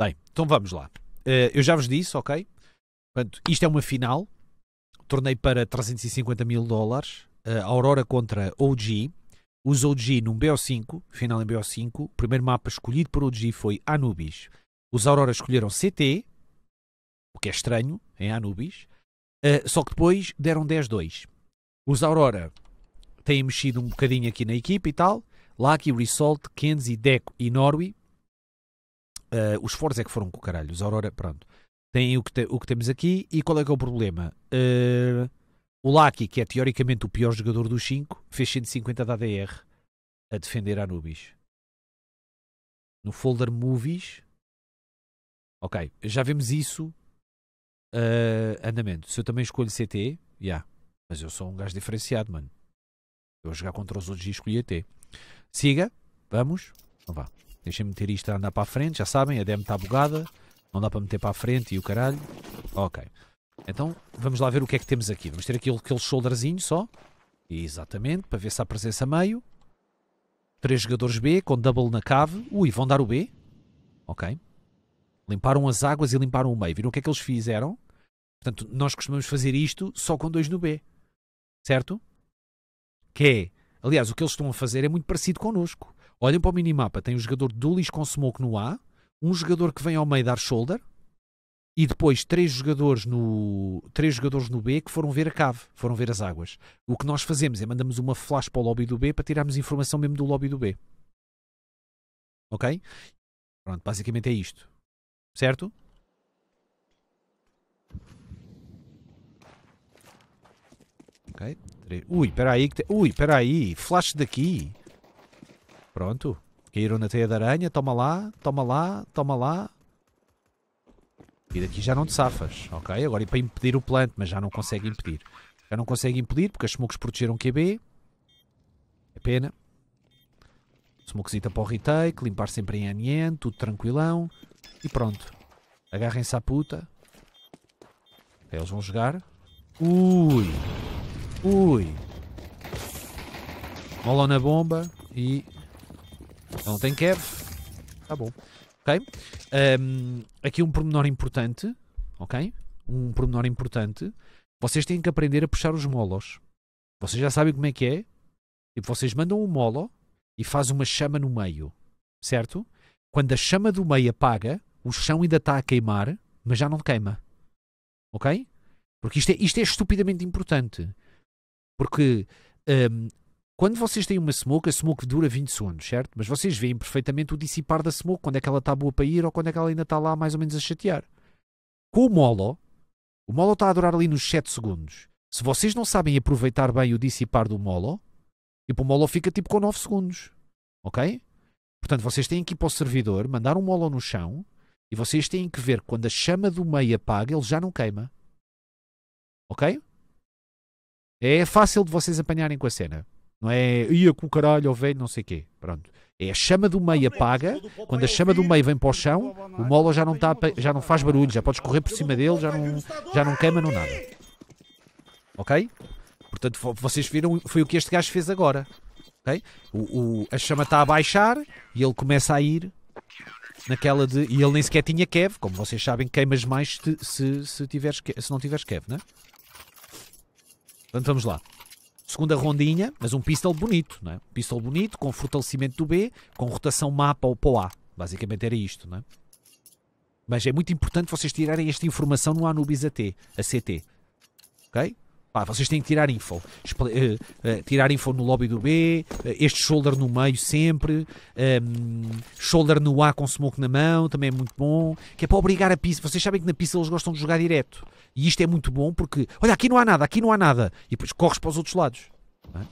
Bem, então vamos lá. Uh, eu já vos disse, ok? Portanto, isto é uma final. Tornei para 350 mil dólares. Uh, Aurora contra OG. Os OG num BO5, final em BO5. O primeiro mapa escolhido por OG foi Anubis. Os Aurora escolheram CT, o que é estranho, em Anubis. Uh, só que depois deram 10-2. Os Aurora têm mexido um bocadinho aqui na equipa e tal. Lucky, Result, Kenzie, Deco e Norway Uh, os Foros é que foram com o caralho, os Aurora, pronto. Tem o que, te, o que temos aqui e qual é que é o problema? Uh, o Laki, que é teoricamente o pior jogador dos 5, fez 150 de ADR a defender a Anubis. No folder Movies. Ok, já vemos isso. Uh, andamento. Se eu também escolho CT, já. Yeah. Mas eu sou um gajo diferenciado, mano. Eu vou jogar contra os outros e escolhi ET. Siga. Vamos. Não vá. Deixem-me meter isto a andar para a frente, já sabem, a demo está bugada, não dá para meter para a frente e o caralho. Ok. Então, vamos lá ver o que é que temos aqui. Vamos ter aqui aquele shoulderzinho só. Exatamente, para ver se há presença meio. Três jogadores B com double na cave. Ui, vão dar o B. Ok. Limparam as águas e limparam o meio. Viram o que é que eles fizeram? Portanto, nós costumamos fazer isto só com dois no B. Certo? Que é, aliás, o que eles estão a fazer é muito parecido connosco. Olhem para o minimapa, tem um jogador de Lulis com smoke no A, um jogador que vem ao meio dar shoulder e depois três jogadores no três jogadores no B que foram ver a cave, foram ver as águas. O que nós fazemos é mandamos uma flash para o lobby do B para tirarmos informação mesmo do lobby do B. OK? Pronto, basicamente é isto. Certo? OK. Ui, espera aí, ui, espera aí, flash daqui. Pronto. Caíram na teia da aranha. Toma lá, toma lá, toma lá. E daqui já não te safas, ok? Agora e para impedir o plant, mas já não consegue impedir. Já não consegue impedir porque as smokes protegeram QB. É pena. smokesita para o retake, limpar sempre em NN, tudo tranquilão. E pronto. Agarrem-se à puta. Eles vão jogar. Ui! Ui! mola na bomba e não tem cab. Tá bom. Ok? Um, aqui um pormenor importante. Ok? Um pormenor importante. Vocês têm que aprender a puxar os molos. Vocês já sabem como é que é. Tipo, vocês mandam um molo e faz uma chama no meio. Certo? Quando a chama do meio apaga, o chão ainda está a queimar, mas já não queima. Ok? Porque isto é, isto é estupidamente importante. Porque um, quando vocês têm uma smoke, a smoke dura 20 segundos, certo? Mas vocês veem perfeitamente o dissipar da smoke, quando é que ela está boa para ir ou quando é que ela ainda está lá mais ou menos a chatear. Com o Molo, o Molo está a durar ali nos 7 segundos. Se vocês não sabem aproveitar bem o dissipar do Molo, tipo, o Molo fica tipo com 9 segundos. Ok? Portanto, vocês têm que ir para o servidor, mandar um Molo no chão e vocês têm que ver que quando a chama do meio apaga, ele já não queima. Ok? É fácil de vocês apanharem com a cena. Não é ia com o caralho ou velho, não sei o quê. Pronto. É a chama do meio apaga, quando a chama do meio vem para o chão, o mola já não, tá, já não faz barulho, já podes correr por cima dele, já não, já não queima, não nada. Ok? Portanto, vocês viram, foi o que este gajo fez agora. Ok? O, o, a chama está a baixar e ele começa a ir naquela de. E ele nem sequer tinha Kev, como vocês sabem, queimas mais se, se, se, tiveres, se não tiveres Kev, né? Portanto, vamos lá segunda rondinha, mas um pistol bonito, não é? Um pistol bonito, com fortalecimento do B, com rotação mapa ou para o A. Basicamente era isto, não é? Mas é muito importante vocês tirarem esta informação no Anubis AT, a CT. Ok? Pá, vocês têm que tirar info. uh, uh, tirar info no lobby do B, uh, este shoulder no meio sempre, um, ehm, shoulder no A com smoke na mão, também é muito bom, que é para obrigar a pista. Vocês sabem que na pista eles gostam de jogar direto. E isto é muito bom porque, olha, aqui não há nada, aqui não há nada. E depois corres para os outros lados. É?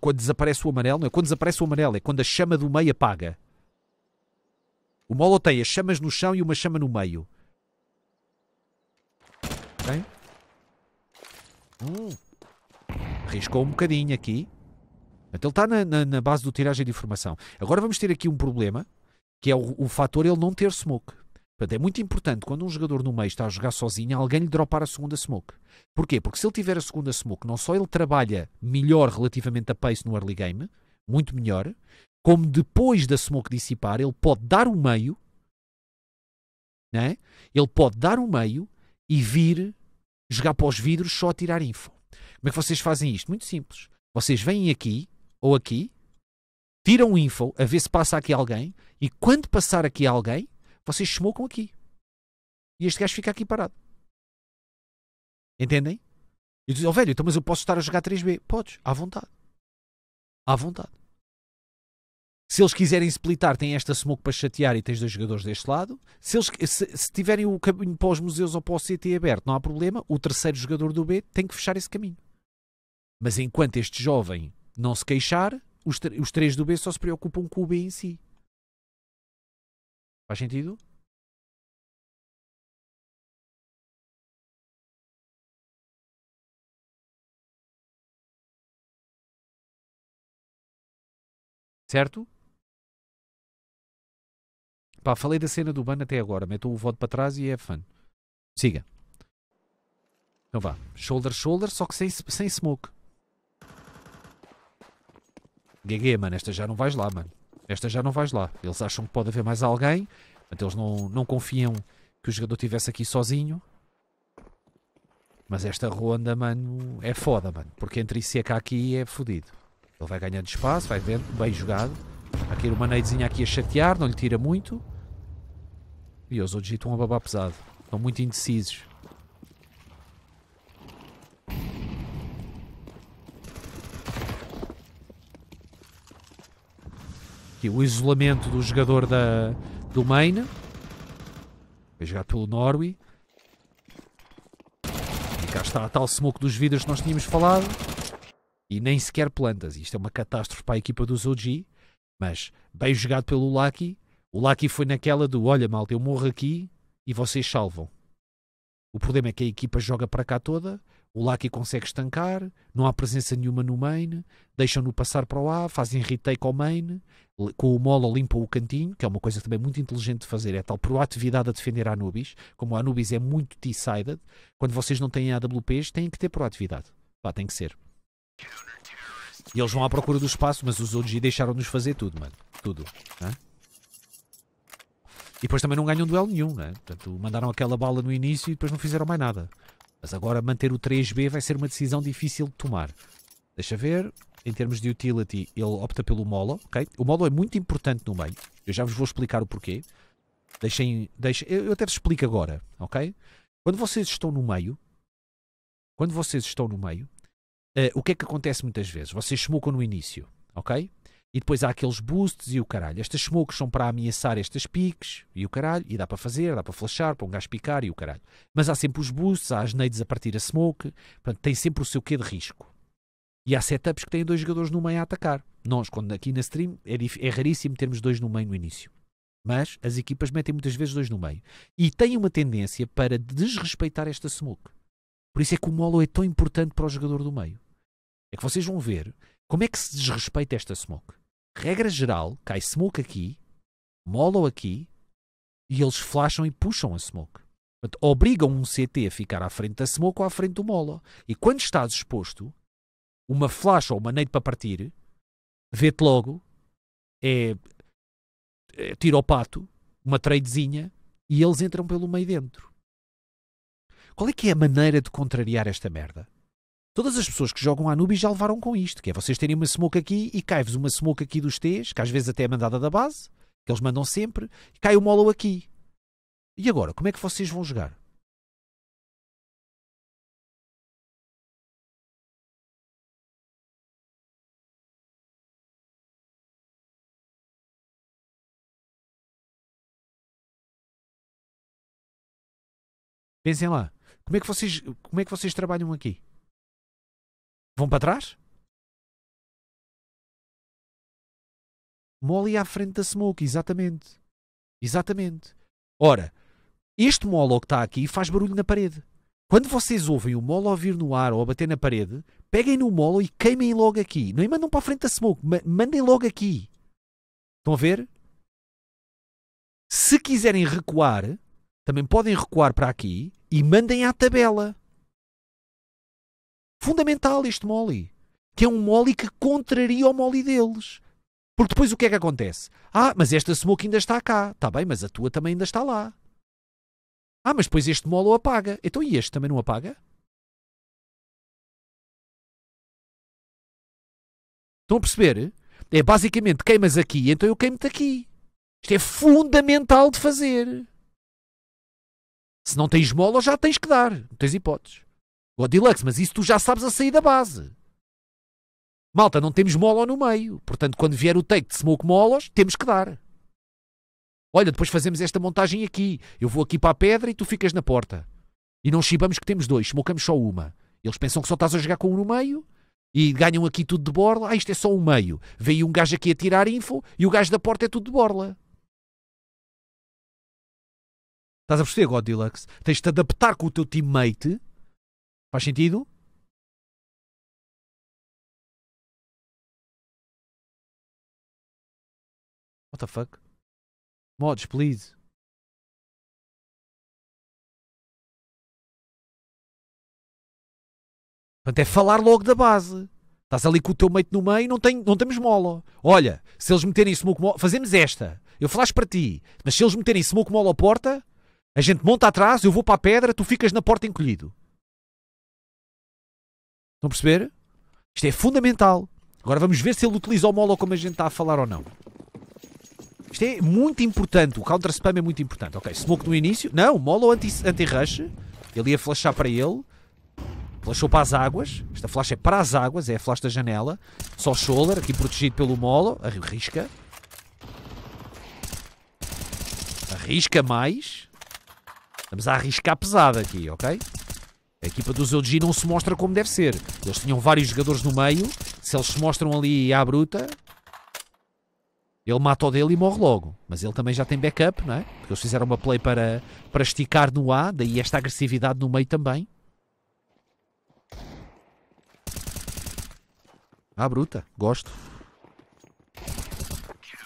Quando desaparece o amarelo, não é? Quando desaparece o amarelo é quando a chama do meio apaga. O molo tem as chamas no chão e uma chama no meio. Ok? Hum. um bocadinho aqui. Então ele está na, na, na, base do tiragem de informação. Agora vamos ter aqui um problema, que é o, o fator ele não ter smoke. Portanto, é muito importante quando um jogador no meio está a jogar sozinho, alguém lhe dropar a segunda smoke. Porquê? Porque se ele tiver a segunda smoke, não só ele trabalha melhor relativamente a pace no early game, muito melhor, como depois da smoke dissipar, ele pode dar o meio, né? ele pode dar o meio e vir jogar para os vidros só a tirar info. Como é que vocês fazem isto? Muito simples. Vocês vêm aqui ou aqui, tiram info a ver se passa aqui alguém e quando passar aqui alguém, vocês smocam aqui. E este gajo fica aqui parado. Entendem? Eu disse, oh velho, então, mas eu posso estar a jogar 3B. Podes, à vontade. À vontade. Se eles quiserem splitar, tem esta smoke para chatear e tens dois jogadores deste lado. Se, eles, se, se tiverem o caminho para os museus ou para o CT aberto, não há problema. O terceiro jogador do B tem que fechar esse caminho. Mas enquanto este jovem não se queixar, os, os três do B só se preocupam com o B em si. Faz sentido? Certo? Pá, falei da cena do ban até agora. Meto o voto para trás e é fã. Siga. Então vá. Shoulder, shoulder, só que sem, sem smoke. GG, mano. Esta já não vais lá, mano esta já não vais lá. Eles acham que pode haver mais alguém. Portanto, eles não, não confiam que o jogador estivesse aqui sozinho. Mas esta ronda, mano, é foda, mano. Porque entre e cá aqui é fodido. Ele vai ganhando espaço, vai vendo, bem jogado. Aqui o Maneidzinho aqui a chatear, não lhe tira muito. E os outros estão a babar pesado. Estão muito indecisos. aqui o isolamento do jogador da, do Maine. Vai jogar pelo Norway. E cá está a tal smoke dos vidros que nós tínhamos falado. E nem sequer plantas. Isto é uma catástrofe para a equipa dos OG. Mas bem jogado pelo Lucky. O Lucky foi naquela do olha malta, eu morro aqui e vocês salvam. O problema é que a equipa joga para cá toda. O Laki consegue estancar, não há presença nenhuma no main, deixam-no passar para o A, fazem retake ao main, com o Mola limpam o cantinho, que é uma coisa também muito inteligente de fazer, é tal proatividade a defender a Anubis, como a Anubis é muito T-sided, quando vocês não têm AWPs, têm que ter proatividade. Pá, tem que ser. E eles vão à procura do espaço, mas os OG deixaram-nos fazer tudo, mano. Tudo. Né? E depois também não ganham duelo nenhum, né? Portanto, mandaram aquela bala no início e depois não fizeram mais nada. Mas agora manter o 3B vai ser uma decisão difícil de tomar. Deixa ver. Em termos de utility, ele opta pelo Molo, ok? O Molo é muito importante no meio. Eu já vos vou explicar o porquê. Deixem, deixem, eu até vos explico agora, ok? Quando vocês estão no meio, quando vocês estão no meio, uh, o que é que acontece muitas vezes? Vocês smocam no início, ok? E depois há aqueles boosts e o caralho. Estas smokes são para ameaçar estas piques e o caralho. E dá para fazer, dá para flashar, para um gajo picar e o caralho. Mas há sempre os boosts, há as nades a partir a smoke. Portanto, tem sempre o seu quê de risco. E há setups que têm dois jogadores no meio a atacar. Nós, quando aqui na stream, é, é raríssimo termos dois no meio no início. Mas as equipas metem muitas vezes dois no meio. E têm uma tendência para desrespeitar esta smoke. Por isso é que o molo é tão importante para o jogador do meio. É que vocês vão ver como é que se desrespeita esta smoke regra geral, cai smoke aqui, molo aqui, e eles flasham e puxam a smoke. Portanto, obrigam um CT a ficar à frente da smoke ou à frente do molo. E quando estás exposto, uma flash ou uma nade para partir, vê-te logo, é, é tiro ao pato, uma tradezinha, e eles entram pelo meio dentro. Qual é que é a maneira de contrariar esta merda? Todas as pessoas que jogam a Nubis já levaram com isto, que é vocês terem uma smoke aqui e cai-vos uma smoke aqui dos T's, que às vezes até é mandada da base, que eles mandam sempre, e cai o molo aqui. E agora, como é que vocês vão jogar? Pensem lá, como é que vocês, como é que vocês trabalham aqui? Vão para trás? Molly à frente da Smoke, exatamente. Exatamente. Ora, este molo que está aqui faz barulho na parede. Quando vocês ouvem o molo a vir no ar ou a bater na parede, peguem no molo e queimem logo aqui. Não mandam para a frente da Smoke, mandem logo aqui. Estão a ver? Se quiserem recuar, também podem recuar para aqui e mandem à tabela fundamental este Molly. Que é um Molly que contraria o Molly deles. Porque depois o que é que acontece? Ah, mas esta smoke ainda está cá. Está bem, mas a tua também ainda está lá. Ah, mas depois este molo apaga. Então e este também não apaga? Estão a perceber? É basicamente queimas aqui, então eu queimo-te aqui. Isto é fundamental de fazer. Se não tens mola, já tens que dar. Não tens hipóteses. Ou deluxe, mas isso tu já sabes a sair da base. Malta, não temos mola no meio. Portanto, quando vier o take de smoke molas, temos que dar. Olha, depois fazemos esta montagem aqui. Eu vou aqui para a pedra e tu ficas na porta. E não chibamos que temos dois, smocamos só uma. Eles pensam que só estás a jogar com um no meio e ganham aqui tudo de borla. Ah, isto é só um meio. Veio um gajo aqui a tirar info e o gajo da porta é tudo de borla. Estás a perceber, God Deluxe? Tens de adaptar com o teu teammate Faz sentido? What the fuck? Mods, please. Portanto, é falar logo da base. Estás ali com o teu mate no meio e não, tem, não temos mola. Olha, se eles meterem smoke mola, fazemos esta. Eu falaste para ti, mas se eles meterem smoke mola à porta, a gente monta atrás, eu vou para a pedra, tu ficas na porta encolhido. Estão a perceber? Isto é fundamental. Agora vamos ver se ele utiliza o molo como a gente está a falar ou não. Isto é muito importante. O counter spam é muito importante. Ok, smoke no início. Não, molo anti-rush. Anti ele ia flashar para ele. Flashou para as águas. Esta flash é para as águas. É a flash da janela. Só Scholler, aqui protegido pelo molo. Arrisca. Arrisca mais. Estamos a arriscar pesado aqui, ok? A equipa do Zogi não se mostra como deve ser. Eles tinham vários jogadores no meio. Se eles se mostram ali à bruta, ele mata o dele e morre logo. Mas ele também já tem backup, não é? Porque eles fizeram uma play para, para esticar no A, daí esta agressividade no meio também. À bruta. Gosto.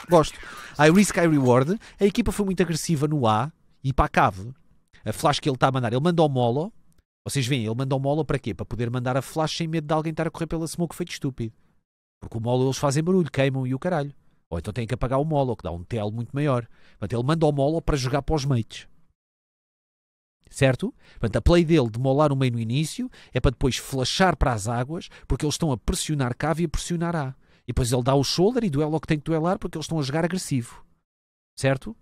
Gosto. I risk, I reward. A equipa foi muito agressiva no A e para a cave. A flash que ele está a mandar. Ele mandou o Molo. Vocês veem, ele manda o mola para quê? Para poder mandar a flash sem medo de alguém estar a correr pela smoke feito estúpido. Porque o mola eles fazem barulho, queimam e o caralho. Ou então têm que apagar o molo, que dá um tel muito maior. Portanto, ele manda o molo para jogar para os mates. Certo? Portanto, a play dele de molar o meio no início é para depois flashar para as águas, porque eles estão a pressionar cave e a pressionar A. E depois ele dá o shoulder e duela o que tem que duelar, porque eles estão a jogar agressivo. Certo?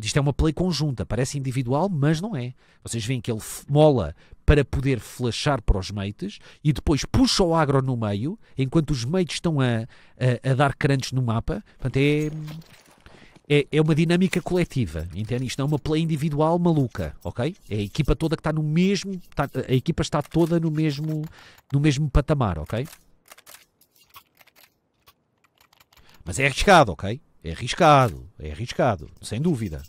Isto é uma play conjunta, parece individual, mas não é. Vocês veem que ele mola para poder flashar para os mates e depois puxa o agro no meio, enquanto os mates estão a, a, a dar crunch no mapa. Portanto, é, é, é, uma dinâmica coletiva, entende? Isto não é uma play individual maluca, ok? É a equipa toda que está no mesmo. Está, a equipa está toda no mesmo, no mesmo patamar, ok? Mas é arriscado, ok? É arriscado, é arriscado, sem dúvida.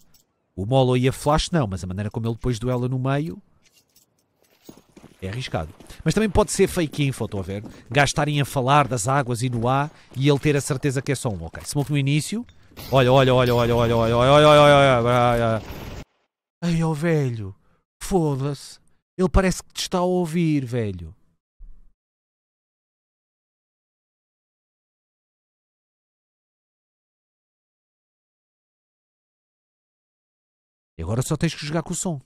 O Molo e a Flash não, mas a maneira como ele depois duela no meio é arriscado. Mas também pode ser fake info, estou a ver. Gastarem a falar das águas e no ar e ele ter a certeza que é só um. Ok, smoke no início. Olha, olha, olha, olha, olha, olha, olha, olha, olha, olha, olha. olha, olha, olha, olha, velho, foda-se. Ele parece que te está a ouvir, velho. E agora só tens que jogar com o som.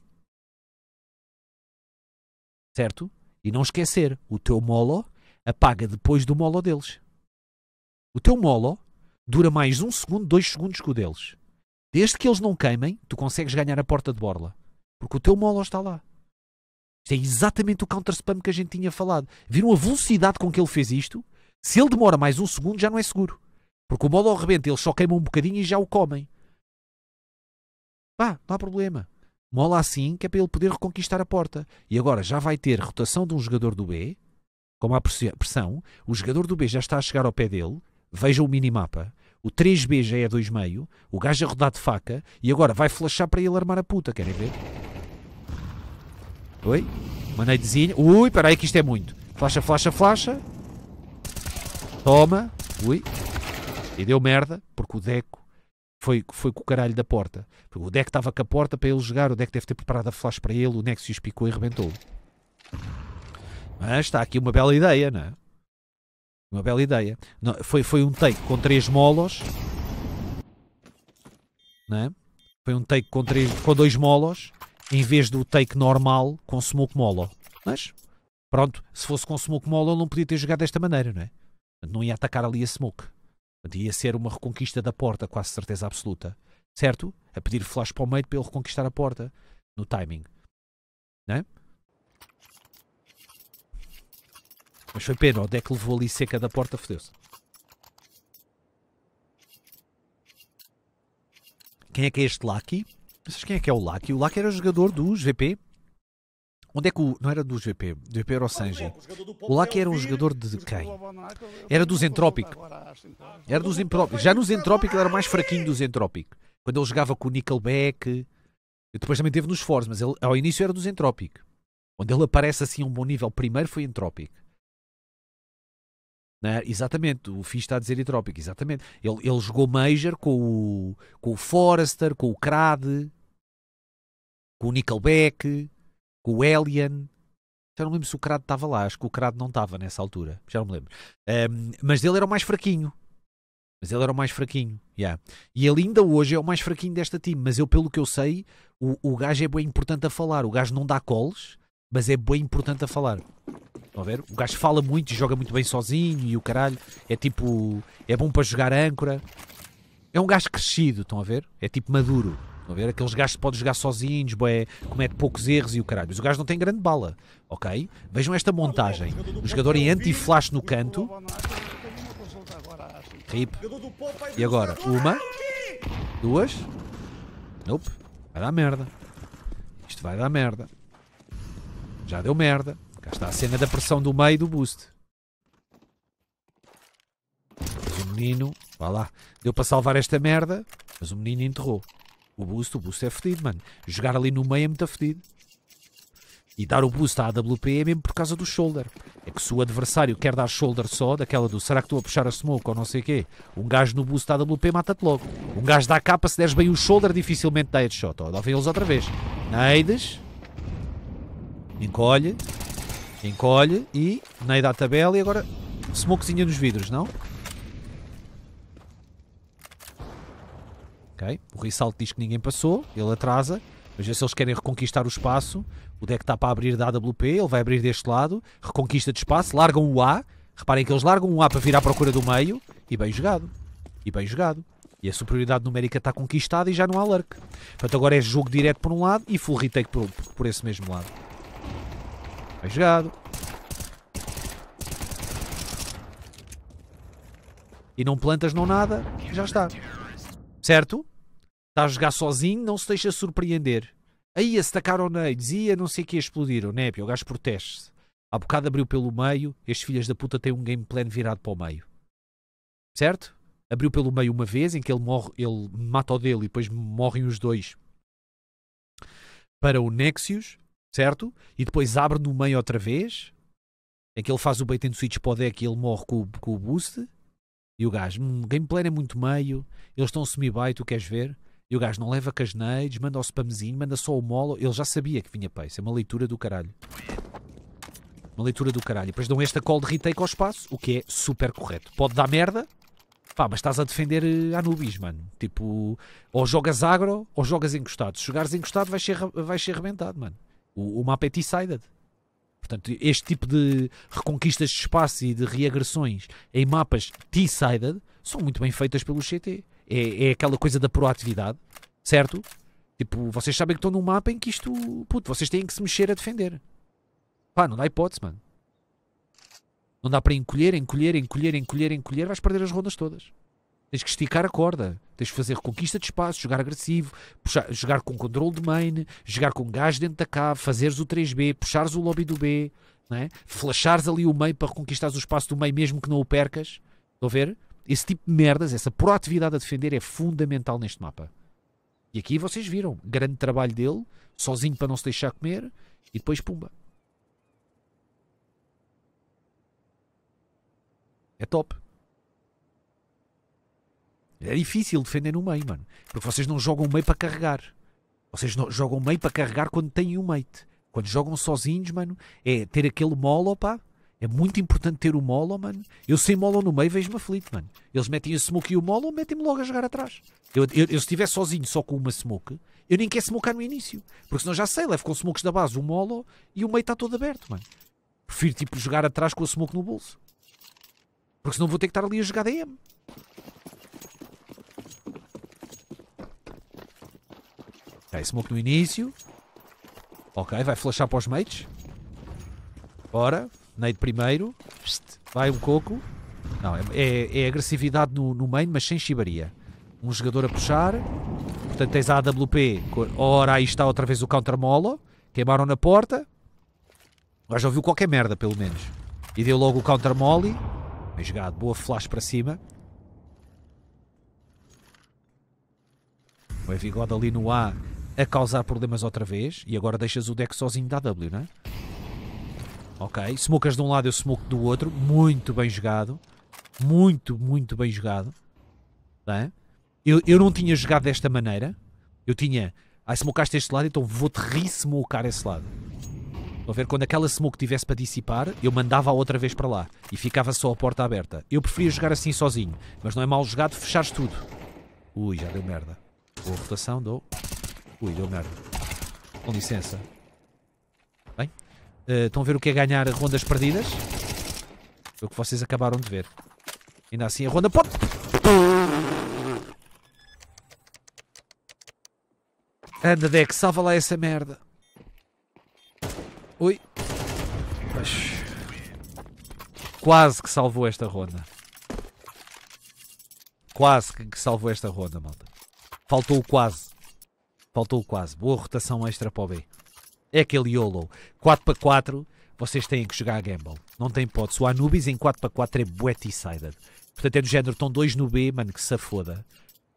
Certo? E não esquecer, o teu molo apaga depois do molo deles. O teu molo dura mais um segundo, dois segundos que o deles. Desde que eles não queimem, tu consegues ganhar a porta de borla. Porque o teu molo está lá. Isto é exatamente o counter spam que a gente tinha falado. Viram a velocidade com que ele fez isto? Se ele demora mais um segundo, já não é seguro. Porque o molo arrebenta, eles só queimam um bocadinho e já o comem. Ah, não há problema. Mola assim que é para ele poder reconquistar a porta. E agora já vai ter rotação de um jogador do B, como há pressão, o jogador do B já está a chegar ao pé dele, veja o minimapa, o 3B já é 2,5, o gajo a rodar de faca e agora vai flashar para ele armar a puta, querem ver? Oi? Maneitezinho. Ui, peraí aí que isto é muito. Flasha, flasha, flasha. Toma. Ui. E deu merda, porque o Deco foi, foi com o caralho da porta. O deck estava com a porta para ele jogar, o deck deve ter preparado a flash para ele, o Nexus picou e arrebentou. Mas está aqui uma bela ideia, não é? Uma bela ideia. Não, foi, foi um take com três molos. Não é? Foi um take com, três, com dois molos em vez do take normal com smoke molo. Mas, pronto, se fosse com smoke molo não podia ter jogado desta maneira, não é? Não ia atacar ali a smoke. Ia ser uma reconquista da porta, quase certeza absoluta. Certo? A pedir flash para o meio para ele reconquistar a porta. No timing. né? Mas foi pena, o deck levou ali seca da porta, fodeu-se. Quem é que é este Lucky? Vocês quem é que é o Lucky? O Lucky era o jogador dos VP. Onde é que o. Não era do GP, do GP era o Sanji. É o era um jogador de quem? Era do Zentrópico. Era do Zentrópico. Já no Zentrópico ele era mais fraquinho do Zentrópico. Quando ele jogava com o Nickelback. Depois também teve nos Fores, mas ele, ao início era do Zentrópico. Onde ele aparece assim a um bom nível. Primeiro foi Entrópico. É? Exatamente, o Fih está a dizer Entrópico, exatamente. Ele, ele jogou Major com o, com o Forrester, com o Crad, com o Nickelback com o Elian. Já não me lembro se o Crado estava lá, acho que o Crado não estava nessa altura, já não me lembro. Um, mas ele era o mais fraquinho. Mas ele era o mais fraquinho, yeah. e ele ainda hoje é o mais fraquinho desta time. Mas eu, pelo que eu sei, o, o gajo é bem importante a falar. O gajo não dá calls, mas é bem importante a falar. Estão a ver? O gajo fala muito e joga muito bem sozinho e o caralho. É tipo. É bom para jogar âncora. É um gajo crescido, estão a ver? É tipo maduro. Estão a ver? Aqueles gajos que podem jogar sozinhos, boé, comete poucos erros e o caralho. Mas o gajo não tem grande bala, ok? Vejam esta montagem. O jogador em anti-flash no canto. Rip. E agora, uma. Duas. Nope. Vai dar merda. Isto vai dar merda. Já deu merda. Cá está a cena da pressão do meio do boost. Mas o menino, vá lá, deu para salvar esta merda, mas o menino enterrou. O boost, o boost é fedido, mano. Jogar ali no meio é muito fedido. E dar o boost à AWP é mesmo por causa do shoulder. É que se o adversário quer dar shoulder só, daquela do será que estou a puxar a smoke ou não sei o quê, um gajo no boost da AWP mata-te logo. Um gajo dá capa, se deres bem o shoulder, dificilmente dá headshot. Ó, lá vem eles outra vez. Neides. Encolhe. Encolhe. E Neide à tabela e agora smokezinha nos vidros, não? Okay? O ressalto diz que ninguém passou, ele atrasa. mas Veja se eles querem reconquistar o espaço. O deck está para abrir da AWP, ele vai abrir deste lado, reconquista de espaço, largam o A. Reparem que eles largam o A para vir à procura do meio. E bem jogado. E bem jogado. E a superioridade numérica está conquistada e já não há lurk. Portanto, agora é jogo direto por um lado e full retake por, por esse mesmo lado. Bem jogado. E não plantas, não nada. Já está. Certo? Está a jogar sozinho, não se deixa surpreender. Aí neles e a não sei o que explodiram. Népia, o gajo protege-se. Há bocado abriu pelo meio, estes filhas da puta têm um game plan virado para o meio. Certo? Abriu pelo meio uma vez, em que ele morre, ele mata o dele e depois morrem os dois para o Nexius, certo? E depois abre no meio outra vez, em que ele faz o bait and switch para o deck e ele morre com, com o boost. E o gajo, hum, gameplay é muito meio, eles estão semi-by, tu queres ver? E o gajo não leva casneiros, manda o spamzinho, manda só o molo. Ele já sabia que vinha pace. É uma leitura do caralho. Uma leitura do caralho. E depois dão esta call de retake ao espaço, o que é super correto. Pode dar merda, pá, mas estás a defender eh, Anubis, mano. Tipo, ou jogas agro ou jogas encostado. Se jogares encostado, vais ser, vais ser arrebentado, mano. O, o mapa é T-sided. Portanto, este tipo de reconquistas de espaço e de reagressões em mapas T-sided são muito bem feitas pelo CT. É, é aquela coisa da proatividade, certo? Tipo, vocês sabem que estão num mapa em que isto. Puto, vocês têm que se mexer a defender. Pá, não dá hipótese, mano. Não dá para encolher, encolher, encolher, encolher, encolher, vais perder as rondas todas. Tens que esticar a corda. Tens que fazer reconquista de espaço, jogar agressivo, puxar, jogar com controle de main, jogar com gás dentro da cave, fazeres o 3B, puxares o lobby do B, é? flashares ali o meio para reconquistar o espaço do meio mesmo que não o percas. Estão a ver? Esse tipo de merdas, essa proatividade a defender é fundamental neste mapa. E aqui vocês viram, grande trabalho dele, sozinho para não se deixar comer, e depois pumba. É top. É difícil defender no meio, mano. Porque vocês não jogam o meio para carregar. Vocês não, jogam meio para carregar quando têm um mate. Quando jogam sozinhos, mano, é ter aquele molo, pá. É muito importante ter o molo, mano. Eu sem molo no meio vejo-me aflito, mano. Eles metem a smoke e o molo, metem-me logo a jogar atrás. Eu, eu, eu se estiver sozinho só com uma smoke, eu nem quero smokear no início. Porque senão já sei, levo com smokes da base o molo e o meio está todo aberto, mano. Prefiro tipo jogar atrás com a smoke no bolso. Porque senão vou ter que estar ali a jogar DM. smoke no início. Ok, vai flashar para os mates. Bora. Nade primeiro. Vai um coco. Não, é, é, é agressividade no, no, main, mas sem chibaria. Um jogador a puxar. Portanto, tens a AWP. Ora, aí está outra vez o counter molo. Queimaram na porta. já ouviu qualquer merda, pelo menos. E deu logo o counter molly. Bem jogado. Boa flash para cima. O Evigoda ali no A a causar problemas outra vez. E agora deixas o deck sozinho da W, não é? Ok, smokers de um lado, eu smoke do outro. Muito bem jogado. Muito, muito bem jogado. Não é? eu, eu não tinha jogado desta maneira. Eu tinha... Ah, smokaste este lado, então vou-te re-smocar esse lado. Estão a ver? Quando aquela smoke tivesse para dissipar, eu mandava-a outra vez para lá. E ficava só a porta aberta. Eu preferia jogar assim sozinho. Mas não é mal jogado fechares tudo. Ui, já deu merda. Boa rotação, dou. Ui, deu merda. Com licença. Bem. Uh, estão a ver o que é ganhar rondas perdidas? Foi o que vocês acabaram de ver. Ainda assim a ronda pode... Anda, Deck, salva lá essa merda. Ui. Quase que salvou esta ronda. Quase que salvou esta ronda, malta. Faltou o quase. Faltou quase. Boa rotação extra para o B. É aquele YOLO. 4 x 4, vocês têm que jogar a gamble. Não tem hipótese. O Anubis em 4 x 4 é bué sided Portanto, é do género, estão dois no B, mano, que se foda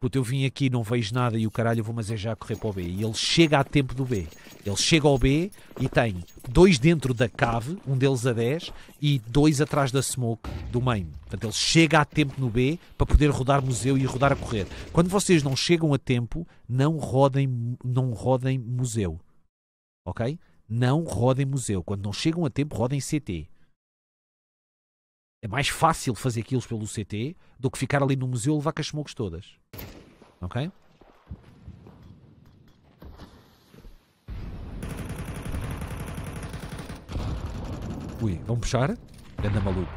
puto, eu vim aqui, não vejo nada e o caralho, eu vou mas é já correr para o B. E ele chega a tempo do B. Ele chega ao B e tem dois dentro da cave, um deles a 10, e dois atrás da smoke do main. Portanto, ele chega a tempo no B para poder rodar museu e rodar a correr. Quando vocês não chegam a tempo, não rodem, não rodem museu. Ok? Não rodem museu. Quando não chegam a tempo, rodem CT é mais fácil fazer aquilo pelo CT do que ficar ali no museu e levar com as smokes todas. Ok? Ui, vamos puxar? Anda maluco.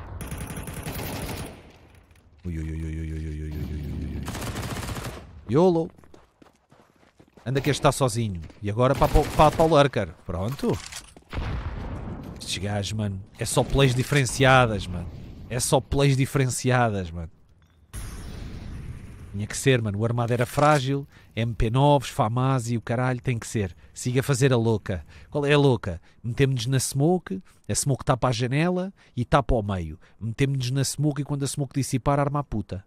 Ui, ui, ui, ui, ui, ui, ui, ui, ui, ui. YOLO. Anda que este está sozinho. E agora para, para, para o Lurker. Pronto. Estes gajos, mano. É só plays diferenciadas, mano. É só plays diferenciadas, mano. Tinha que ser, mano. O armado era frágil, MP9, e o caralho, tem que ser. Siga a fazer a louca. Qual é a louca? Metemos-nos na smoke, a smoke tapa a janela e tapa ao meio. Metemos-nos na smoke e quando a smoke dissipar, arma a puta.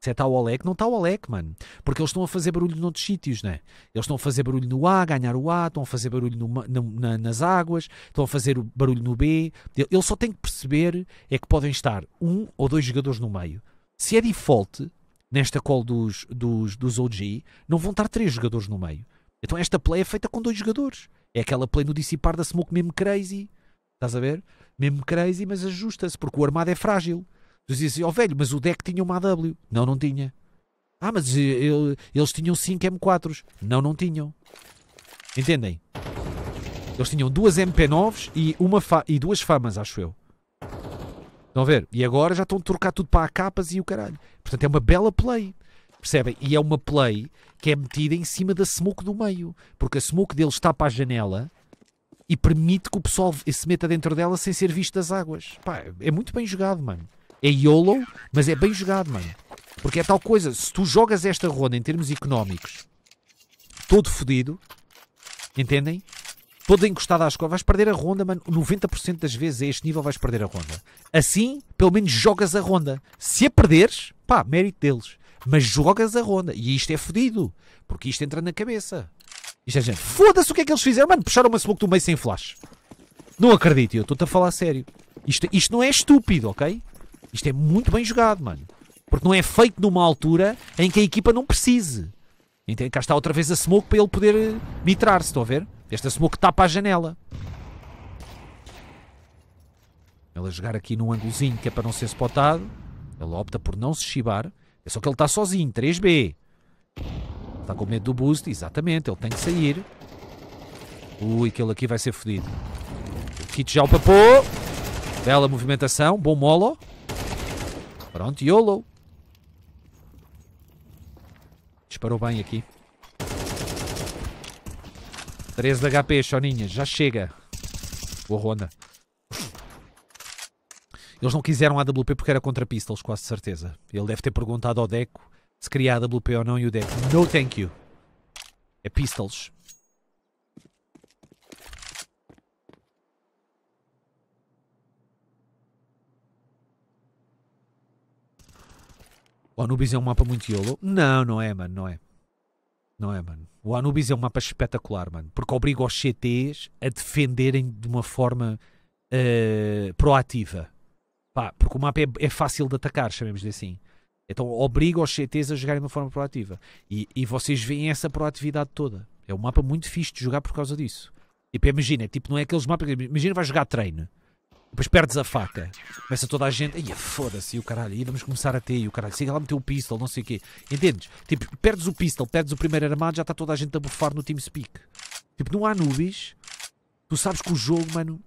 Se é tal o Olek, não está o Olek, mano. Porque eles estão a fazer barulho noutros sítios, né? Eles estão a fazer barulho no A, ganhar o A, estão a fazer barulho no, na, nas águas, estão a fazer barulho no B. Ele só tem que perceber é que podem estar um ou dois jogadores no meio. Se é default, nesta call dos, dos, dos OG, não vão estar três jogadores no meio. Então esta play é feita com dois jogadores. É aquela play no dissipar da smoke mesmo crazy. Estás a ver? Mesmo crazy, mas ajusta-se, porque o armado é frágil. Dizia assim, ó oh, velho, mas o deck tinha uma AW. Não, não tinha. Ah, mas eh, ele, eles tinham 5 M4s. Não, não tinham. Entendem? Eles tinham duas MP9s e, uma e duas famas, acho eu. Estão a ver? E agora já estão a trocar tudo para capas e o caralho. Portanto, é uma bela play. Percebem? E é uma play que é metida em cima da smoke do meio. Porque a smoke deles está para a janela e permite que o pessoal se meta dentro dela sem ser visto das águas. Pá, é muito bem jogado, mano é YOLO, mas é bem jogado, mano. Porque é tal coisa, se tu jogas esta ronda em termos económicos, todo fodido, entendem? Todo encostado às costas, vais perder a ronda, mano. 90% das vezes a este nível vais perder a ronda. Assim, pelo menos jogas a ronda. Se a perderes, pá, mérito deles. Mas jogas a ronda. E isto é fodido. Porque isto entra na cabeça. Isto é gente, foda-se o que é que eles fizeram, mano. Puxaram uma smoke do meio sem flash. Não acredito, eu estou-te a falar sério. Isto, isto não é estúpido, ok? Isto é muito bem jogado, mano. Porque não é feito numa altura em que a equipa não precise. Então, cá está outra vez a smoke para ele poder eh, mitrar-se, estão a ver? Esta smoke tapa a janela. Ele a jogar aqui num ângulozinho que é para não ser spotado. Ele opta por não se chibar. É só que ele está sozinho, 3B. Está com medo do boost, exatamente, ele tem que sair. Ui, aquele aqui vai ser fodido. O Kit já o papou. Bela movimentação, bom molo. Pronto, YOLO. Disparou bem aqui. 13 de HP, Choninhas, já chega. Boa ronda. Eles não quiseram a AWP porque era contra pistols, quase certeza. Ele deve ter perguntado ao Deco se queria a AWP ou não e o Deco, no thank you. É pistols. O Anubis é um mapa muito YOLO? Não, não é, mano, não é. Não é, mano. O Anubis é um mapa espetacular, mano, porque obriga os CTs a defenderem de uma forma uh, proativa. Pá, porque o mapa é, é fácil de atacar, chamemos-lhe assim. Então obriga os CTs a jogarem de uma forma proativa. E, e vocês veem essa proatividade toda. É um mapa muito fixe de jogar por causa disso. Tipo, imagina, tipo, não é aqueles mapas. Imagina, vais jogar treino. Depois perdes a faca. Começa toda a gente. Ia foda-se, e o caralho. E vamos começar a ter, e o caralho. Siga lá meter o pistol, não sei o quê. Entendes? Tipo, perdes o pistol, perdes o primeiro armado, já está toda a gente a bufar no TeamSpeak. Tipo, não há nubes. Tu sabes que o jogo, mano.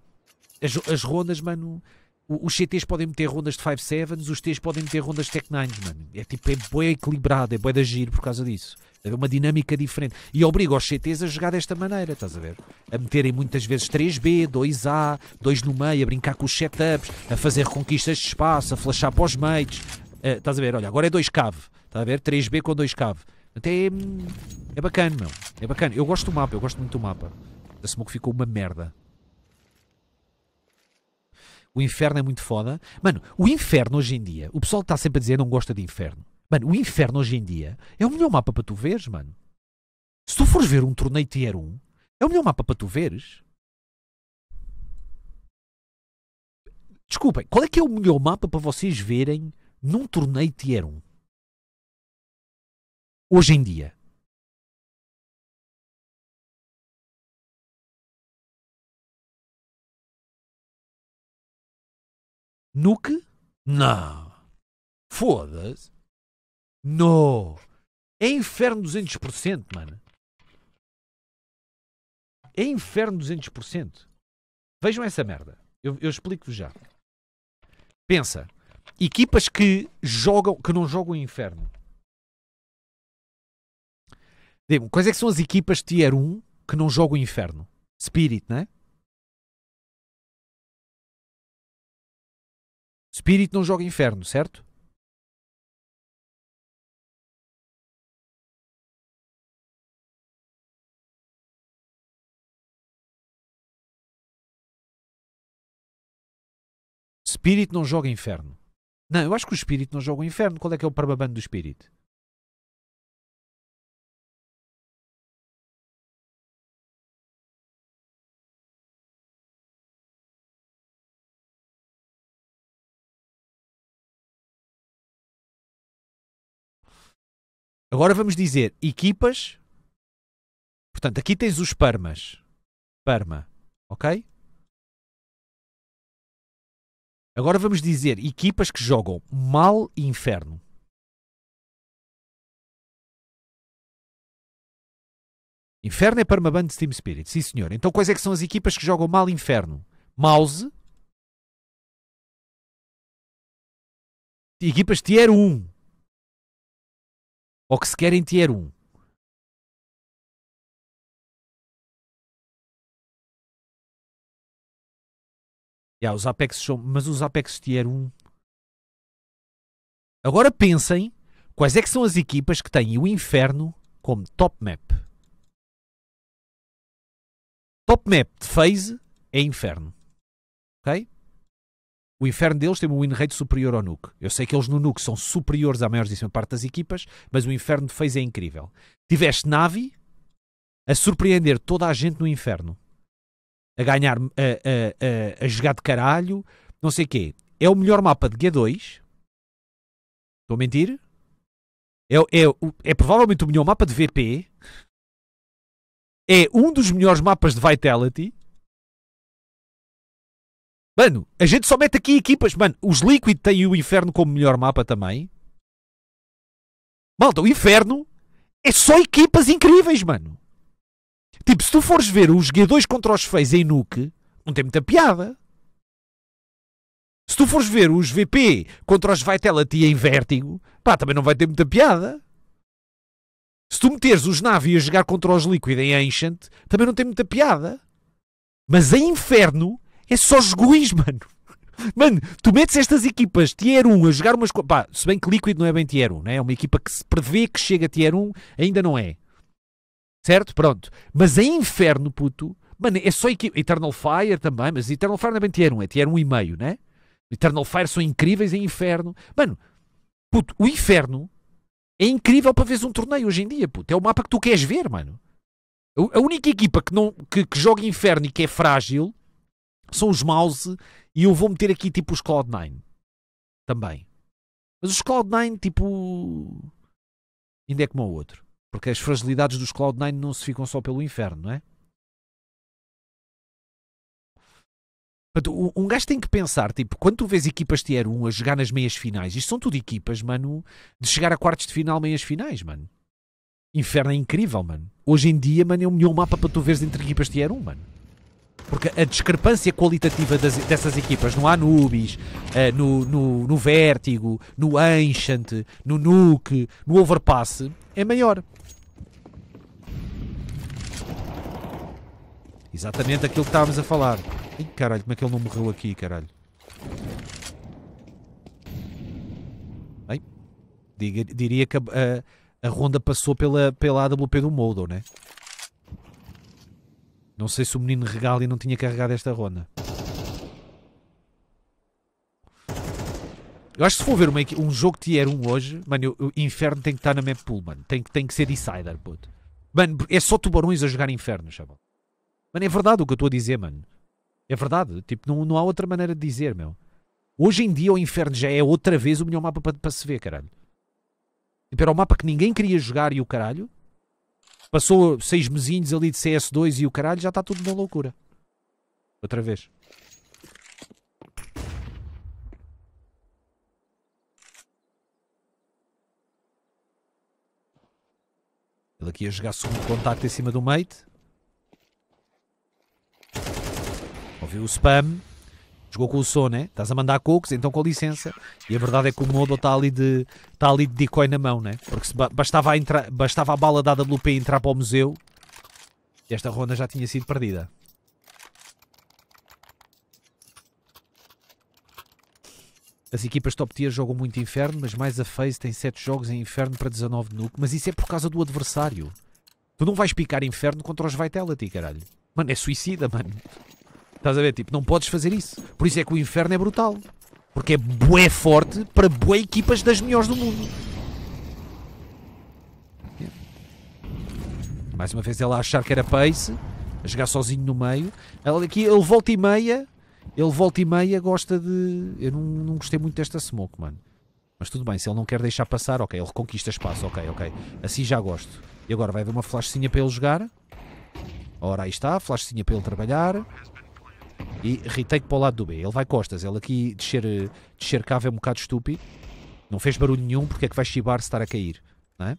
As, as rondas, mano. Os CTs podem meter rondas de 5-7s, os Ts podem meter rondas de Tech 9, mano. É tipo, é boia equilibrada é boia de agir por causa disso haver é uma dinâmica diferente. E obriga os CTs a jogar desta maneira, estás a ver? A meterem muitas vezes 3B, 2A, 2 no meio, a brincar com os setups, a fazer reconquistas de espaço, a flashar para os meios. Uh, eh, estás a ver? Olha, agora é 2 cave, estás a ver? 3B com 2 cave. Até é, é bacana, meu. É bacana. Eu gosto do mapa, eu gosto muito do mapa. A Smoke ficou uma merda. O inferno é muito foda. Mano, o inferno hoje em dia, o pessoal está sempre a dizer não gosta de inferno. Mano, o inferno hoje em dia é o melhor mapa para tu veres, mano. Se tu fores ver um torneio Tier 1, é o melhor mapa para tu veres. Desculpem, qual é que é o melhor mapa para vocês verem num torneio Tier 1? Hoje em dia. Nuke? Não. Foda-se. No! É inferno 200%, mano. É inferno 200%. Vejam essa merda. Eu, eu explico-vos já. Pensa. Equipas que jogam, que não jogam inferno. Digo, quais é que são as equipas tier 1 que não jogam inferno? Spirit, né? Spirit não joga inferno, certo? espírito não joga inferno. Não, eu acho que o espírito não joga o inferno. Qual é que é o parababano do espírito? Agora vamos dizer equipas. Portanto, aqui tens os parmas. Parma, ok? Agora vamos dizer equipas que jogam mal e inferno. Inferno é para uma banda de Team Spirit, sim senhor. Então quais é que são as equipas que jogam mal inferno? Mouse. Equipas tier 1. Ou que se querem tier 1. Yeah, os Apex são, mas os Apex Tier 1. Agora pensem quais é que são as equipas que têm o Inferno como top map. Top map de phase é Inferno. Ok? O inferno deles tem um win rate superior ao Nuke. Eu sei que eles no Nuke são superiores à maior parte das equipas, mas o inferno de phase é incrível. Tiveste Navi a surpreender toda a gente no inferno a ganhar, a, a, a, a jogar de caralho, não sei o quê. É o melhor mapa de G2. Estou a mentir? É, é, é provavelmente o melhor mapa de VP. É um dos melhores mapas de Vitality. Mano, a gente só mete aqui equipas. Mano, os Liquid têm o Inferno como melhor mapa também. Malta, o Inferno é só equipas incríveis, mano. Tipo, se tu fores ver os G2 contra os Feis em Nuke, não tem muita piada. Se tu fores ver os VP contra os Vitality em Vértigo, pá, também não vai ter muita piada. Se tu meteres os Navi a jogar contra os Liquid em Ancient, também não tem muita piada. Mas em Inferno é só joguins, mano. Mano, tu metes estas equipas Tier 1 a jogar umas coisas. Se bem que Liquid não é bem Tier 1, né? é uma equipa que se prevê que chega a Tier 1, ainda não é. Certo? Pronto. Mas em é Inferno, puto, mano, é só equipe. Eternal Fire também, mas Eternal Fire não é bem tier 1, é tier 1 e meio, né? Eternal Fire são incríveis em é Inferno. Mano, puto, o Inferno é incrível para veres um torneio hoje em dia, puto. É o mapa que tu queres ver, mano. A única equipa que, não, que, que joga Inferno e que é frágil são os Mouse e eu vou meter aqui tipo os Cloud9 também. Mas os Cloud9, tipo, ainda é como o outro. Porque as fragilidades dos Cloud9 não se ficam só pelo inferno, não é? Um gajo tem que pensar, tipo, quando tu vês equipas tier 1 a jogar nas meias finais, isto são tudo equipas, mano, de chegar a quartos de final, meias finais, mano. Inferno é incrível, mano. Hoje em dia, mano, é o melhor mapa para tu veres entre equipas tier 1, mano. Porque a discrepância qualitativa das, dessas equipas no Anubis, uh, no, no, no Vértigo, no Ancient, no Nuke, no Overpass, é maior. Exatamente aquilo que estávamos a falar. Ih, caralho, como é que ele não morreu aqui, caralho? Ai, diga, diria que a, a, a, ronda passou pela, pela AWP do Moldo, né? Não sei se o menino regali não tinha carregado esta ronda. Eu acho que se for ver uma, um jogo tier 1 hoje, mano, o Inferno tem que estar na map pool, mano. Tem, tem que ser decider, puto. Mano, é só tubarões a jogar Inferno, chaval. Mano, é verdade o que eu estou a dizer, mano. É verdade. Tipo, não, não há outra maneira de dizer, meu. Hoje em dia o inferno já é outra vez o melhor mapa para, se ver, caralho. Tipo, era o mapa que ninguém queria jogar e o caralho. Passou seis mesinhos ali de CS2 e o caralho, já está tudo uma loucura. Outra vez. Ele aqui a jogar segundo contacto em cima do mate. viu o spam, jogou com o som, né? Estás a mandar cocos, então com licença. E a verdade é que o Modo está ali de tá ali de decoy na mão, né? Porque se bastava a, entra, bastava a bala da WP entrar para o museu e esta ronda já tinha sido perdida. As equipas top tier jogam muito inferno, mas mais a FaZe tem 7 jogos em inferno para 19 de nuke. Mas isso é por causa do adversário. Tu não vais picar inferno contra os Vitality, caralho. Mano, é suicida, mano. Estás a ver? Tipo, não podes fazer isso. Por isso é que o inferno é brutal. Porque é bué forte para bué equipas das melhores do mundo. Mais uma vez ela a achar que era pace, a jogar sozinho no meio. Ele, aqui, ele volta e meia, ele volta e meia gosta de... Eu não, não gostei muito desta smoke, mano. Mas tudo bem, se ele não quer deixar passar, ok, ele reconquista espaço, ok, ok. Assim já gosto. E agora vai haver uma flashzinha para ele jogar. Ora, aí está, flashzinha para ele trabalhar e retake para o lado do B. Ele vai costas, ele aqui descer, eh, descer cava é um bocado estúpido. Não fez barulho nenhum, porque é que vai chibar se estar a cair, não é?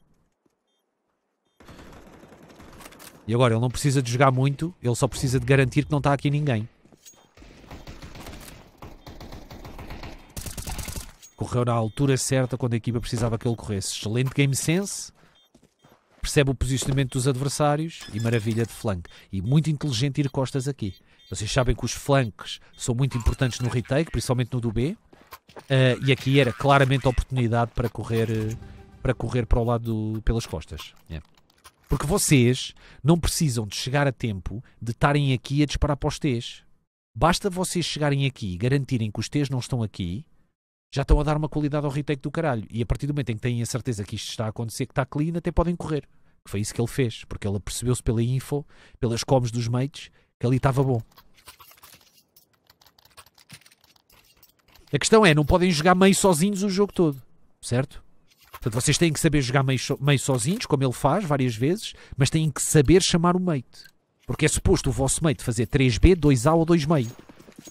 E agora, ele não precisa de jogar muito, ele só precisa de garantir que não está aqui ninguém. Correu na altura certa, quando a equipa precisava que ele corresse. Excelente game sense percebe o posicionamento dos adversários e maravilha de flanco. E muito inteligente ir costas aqui. Vocês sabem que os flanks são muito importantes no retake, principalmente no do B. Uh, e aqui era claramente a oportunidade para correr eh, para correr para o lado do, pelas costas. Yeah. Porque vocês não precisam de chegar a tempo de estarem aqui a disparar para os T's. Basta vocês chegarem aqui e garantirem que os T's não estão aqui, já estão a dar uma qualidade ao retake do caralho. E a partir do momento em que têm a certeza que isto está a acontecer, que está clean, até podem correr. Que foi isso que ele fez, porque ele percebeu-se pela info, pelas coms dos mates, que ali estava bom. A questão é, não podem jogar meio sozinhos o jogo todo, certo? Portanto, vocês têm que saber jogar meio, so, meio sozinhos, como ele faz várias vezes, mas têm que saber chamar o mate. Porque é suposto o vosso mate fazer 3B, 2A ou 2 meio.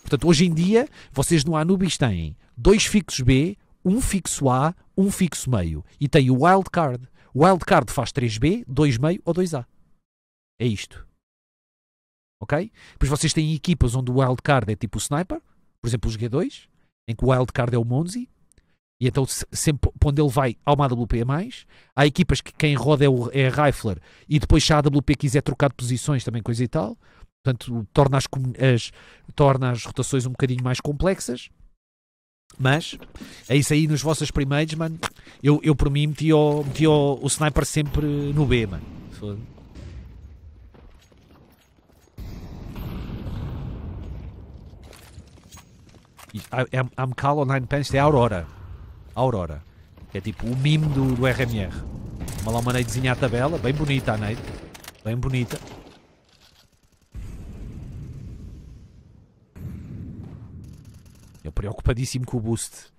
Portanto, hoje em dia, vocês no Anubis têm dois fixos B, um fixo A, um fixo meio. E tem o wildcard. O wildcard faz 3B, 2 meio ou 2A. É isto ok? Depois vocês têm equipas onde o wildcard é tipo o sniper, por exemplo os G2, em que o wildcard é o Monzi, e então sempre onde ele vai há uma AWP a mais. Há equipas que quem roda é, o, é a rifler e depois se a AWP quiser trocar de posições também coisa e tal. Portanto, torna as, as, torna as rotações um bocadinho mais complexas. Mas é isso aí nos vossos primeiros, mano. Eu, eu por mim meti, o, meti o, o sniper sempre no B, mano. I'm, I'm Call Nine Pence é a Aurora. A Aurora. É tipo o mime do, do RMR. Uma lá uma desenhar à tabela, bem bonita a nade. Bem bonita. Eu preocupadíssimo com o boost.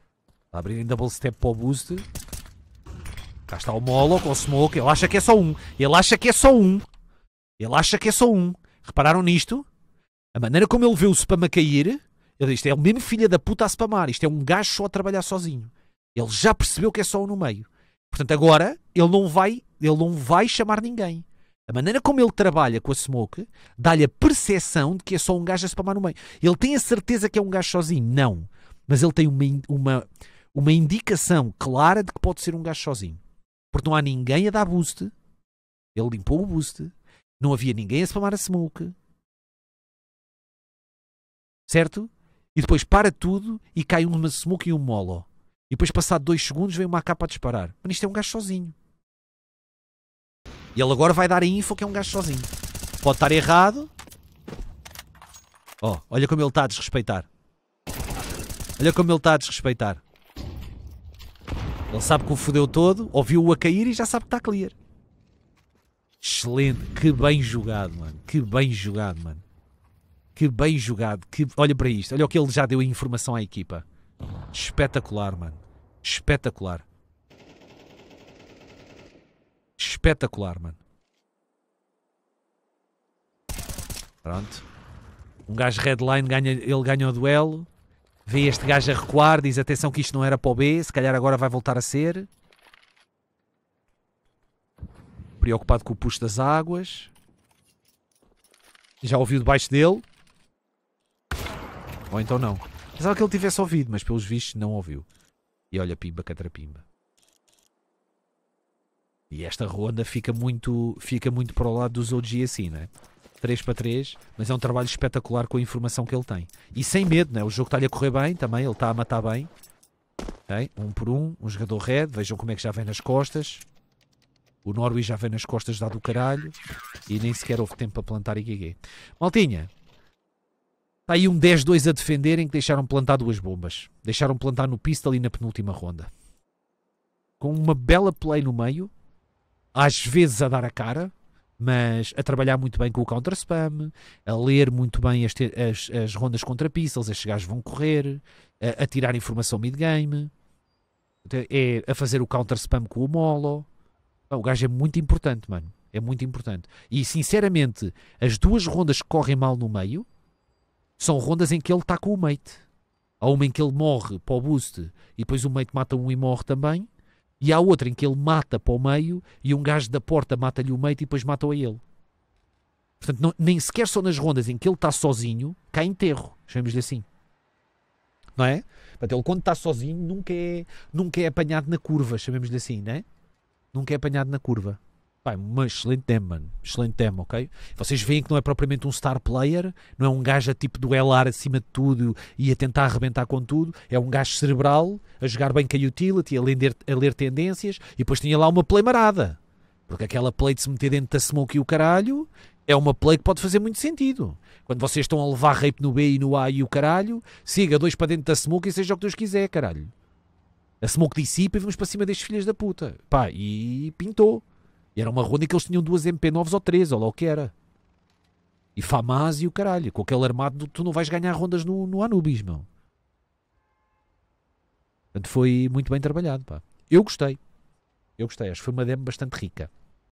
A abrir em double step para o boost. Cá está o Molo com o Smoke. Ele acha que é só um. Ele acha que é só um. Ele acha que é só um. Repararam nisto? A maneira como ele vê o spam a cair ele disse, é o mesmo filho da puta a spamar. Isto é um gajo só a trabalhar sozinho. Ele já percebeu que é só um no meio. Portanto, agora ele não vai, ele não vai chamar ninguém. A maneira como ele trabalha com a Smoke dá-lhe a percepção de que é só um gajo a spamar no meio. Ele tem a certeza que é um gajo sozinho? Não. Mas ele tem uma, uma, uma indicação clara de que pode ser um gajo sozinho. Porque não há ninguém a dar boost. Ele limpou o boost. Não havia ninguém a spamar a Smoke. Certo? e depois para tudo e cai uma smoke e um molo. E depois, passado dois segundos, vem uma capa a disparar. Mas isto é um gajo sozinho. E ele agora vai dar a info que é um gajo sozinho. Pode estar errado. Oh, olha como ele está a desrespeitar. Olha como ele está a desrespeitar. Ele sabe que o fodeu todo, ouviu-o a cair e já sabe que está clear. Excelente, que bem jogado, mano. Que bem jogado, mano. Que bem jogado. Que, olha para isto. Olha o que ele já deu informação à equipa. Espetacular, mano. Espetacular. Espetacular, mano. Pronto. Um gajo redline, ganha, ele ganha o duelo. Vê este gajo a recuar, diz atenção que isto não era para o B, se calhar agora vai voltar a ser. Preocupado com o puxo das águas. Já ouviu debaixo dele. Ou então não. Pensava que ele tivesse ouvido, mas pelos vistos não ouviu. E olha, pimba, catrapimba. E esta ronda fica muito, fica muito para o lado dos OG assim, né? 3 para 3, mas é um trabalho espetacular com a informação que ele tem. E sem medo, né? O jogo está-lhe a correr bem também, ele está a matar bem. Okay? Um por um, um jogador red, vejam como é que já vem nas costas. O Norwich já vem nas costas dá do caralho e nem sequer houve tempo para plantar IGG. Maltinha, Está aí um 10-2 a defender em que deixaram plantar duas bombas. Deixaram plantar no pista ali na penúltima ronda. Com uma bela play no meio, às vezes a dar a cara, mas a trabalhar muito bem com o counter spam, a ler muito bem as, as, as rondas contra pistols, estes gajos vão correr, a, a tirar informação mid-game, é, a fazer o counter spam com o molo. Ah, o gajo é muito importante, mano. É muito importante. E sinceramente, as duas rondas que correm mal no meio são rondas em que ele está com o mate. Há uma em que ele morre para o boost e depois o mate mata um e morre também. E há outra em que ele mata para o meio e um gajo da porta mata-lhe o mate e depois mata-o a ele. Portanto, não, nem sequer são nas rondas em que ele está sozinho, cá enterro, chamemos-lhe assim. Não é? Portanto, ele quando está sozinho nunca é, nunca é apanhado na curva, chamemos-lhe assim, não é? Nunca é apanhado na curva. Pai, um excelente tema mano. Excelente tema ok? Vocês veem que não é propriamente um star player, não é um gajo a tipo duelar acima de tudo e a tentar arrebentar com tudo. É um gajo cerebral, a jogar bem com a utility, a ler, a ler tendências e depois tinha lá uma play marada. Porque aquela play de se meter dentro da smoke e o caralho é uma play que pode fazer muito sentido. Quando vocês estão a levar rape no B e no A e o caralho, siga dois para dentro da smoke e seja o que Deus quiser, caralho. A smoke dissipa e vamos para cima destes filhas da puta. Pá, e pintou. E era uma ronda em que eles tinham duas MP9s ou três, ou lá o que era. E Famás e o caralho. Com aquele armado tu não vais ganhar rondas no, no Anubis, meu. Portanto, foi muito bem trabalhado, pá. Eu gostei. Eu gostei. Acho que foi uma demo bastante rica.